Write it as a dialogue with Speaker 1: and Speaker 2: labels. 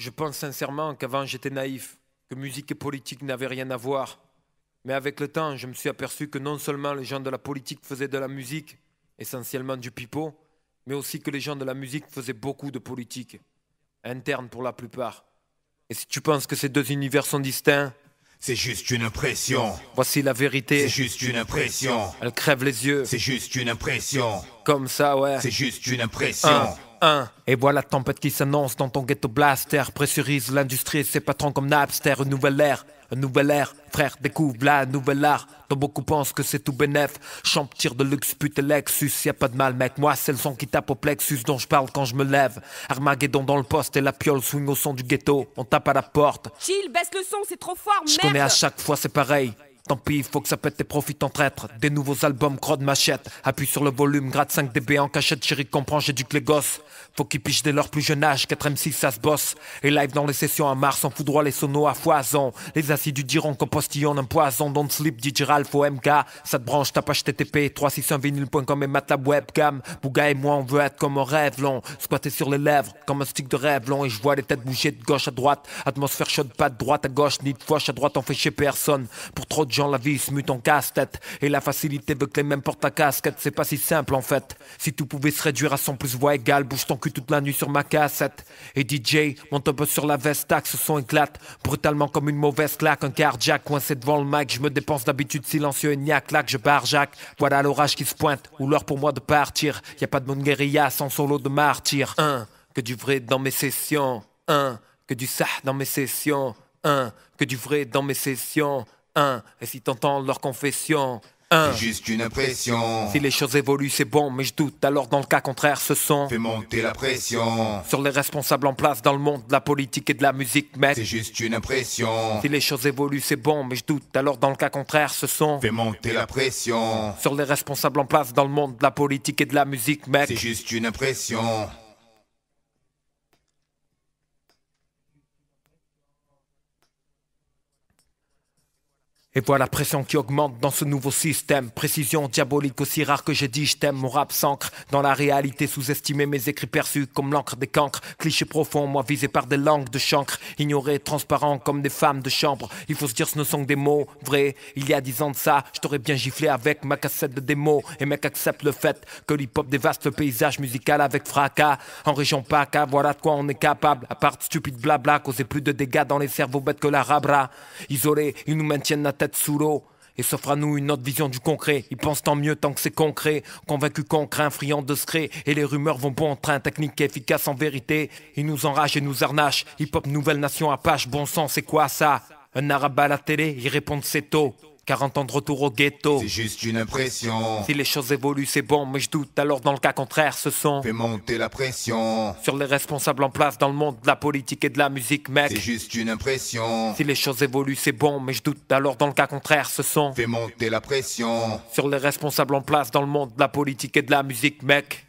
Speaker 1: Je pense sincèrement qu'avant j'étais naïf, que musique et politique n'avaient rien à voir. Mais avec le temps, je me suis aperçu que non seulement les gens de la politique faisaient de la musique, essentiellement du pipeau, mais aussi que les gens de la musique faisaient beaucoup de politique, interne pour la plupart. Et si tu penses que ces deux univers sont distincts, c'est juste une impression. Voici la vérité. C'est juste une impression. Elle crève les yeux. C'est juste une impression. Comme ça, ouais. C'est juste une impression. Et voilà la tempête qui s'annonce dans ton ghetto blaster. Pressurise l'industrie et ses patrons comme Napster. Une nouvelle ère, une nouvelle ère. Frère, découvre la nouvelle art. Dont beaucoup pensent que c'est tout bénef. Champ tire de luxe, pute et Lexus. Y a pas de mal, mec. Moi, c'est le son qui tape au plexus dont je parle quand je me lève. Armageddon dans le poste et la piole swing au son du ghetto. On tape à la porte. Chill, baisse le son, c'est trop fort, merde. Je connais à chaque fois, c'est pareil. Tant pis, faut que ça pète tes profits en traître. Des nouveaux albums, crode machette. Appuie sur le volume, grade 5 dB en cachette, chérie, comprend. j'éduque les gosses. Faut qu'ils pichent dès leur plus jeune âge, 4M6 ça se bosse. Et live dans les sessions à mars, on droit les sonos à foison. Les acides du diront qu'on postillon, un poison. Don't sleep, DJ Ralph, OMK. Ça te branche, ta http TTP, 361vinyle.com et MATLAB webcam. Bouga et moi, on veut être comme un rêve long. Squatter sur les lèvres, comme un stick de rêve long. Et je vois les têtes bouger de gauche à droite. Atmosphère chaude, pas de droite à gauche, ni de foche à droite, on fait chez personne. Pour trop de la vie se mute en casse-tête Et la facilité veut que les mêmes portent la casquette C'est pas si simple en fait Si tout pouvait se réduire à son plus voix égale Bouge ton cul toute la nuit sur ma cassette Et DJ monte un peu sur la veste ce son éclate brutalement comme une mauvaise claque Un cardiaque coincé devant le mic Je me dépense d'habitude silencieux et niaque claque, je barre, Voilà l'orage qui se pointe Ou l'heure pour moi de partir Y a pas de monde guérilla sans solo de martyr Un, Que du vrai dans mes sessions Un, Que du sah dans mes sessions Un, Que du vrai dans mes sessions 1. Et si t'entends leur confession, 1. C'est juste une impression. Si les choses évoluent, c'est bon, mais je doute. Alors, dans le cas contraire, ce sont. Fais monter la pression. Sur les responsables en place dans le monde de la politique
Speaker 2: et de la musique, mec C'est juste une impression. Si
Speaker 1: les choses évoluent, c'est bon, mais je doute. Alors, dans le cas contraire, ce sont. Fais monter la pression. Sur les responsables en place dans le monde de la politique et de la musique,
Speaker 2: mec. C'est juste une impression.
Speaker 1: Et voilà pression qui augmente dans ce nouveau système. Précision diabolique aussi rare que j'ai dit je t'aime, mon rap s'ancre. Dans la réalité sous-estimée, mes écrits perçus comme l'encre des cancres. Cliché profond, moi visé par des langues de chancre. ignoré, transparent comme des femmes de chambre. Il faut se dire ce ne sont que des mots vrai. Il y a dix ans de ça, je t'aurais bien giflé avec ma cassette de démo. Et mec accepte le fait que l'hip-hop dévaste le paysage musical avec fracas. En région PACA, voilà de quoi on est capable. À part de stupide blabla, causer plus de dégâts dans les cerveaux bêtes que la rabra. Isolés, ils nous maintiennent à sous l'eau et s'offre à nous une autre vision du concret. il pense tant mieux tant que c'est concret, convaincu qu'on craint, friand de secret, et les rumeurs vont bon en train, technique efficace en vérité. Ils nous enragent et nous arnachent, hip-hop, nouvelle nation, Apache, bon sang, c'est quoi ça Un arabe à la télé, ils répondent c'est tôt. 40 ans de retour au ghetto. C'est juste une
Speaker 2: impression. Si
Speaker 1: les choses évoluent, c'est bon, mais je doute. Alors, dans le cas contraire, ce sont. Fait monter la
Speaker 2: pression.
Speaker 1: Sur les responsables en place dans le monde de la politique et de la musique, mec. C'est juste
Speaker 2: une impression.
Speaker 1: Si les choses évoluent, c'est bon, mais je doute. Alors, dans le cas contraire, ce sont. Fait monter la pression. Sur les responsables en place dans le monde de la politique et de la musique, mec.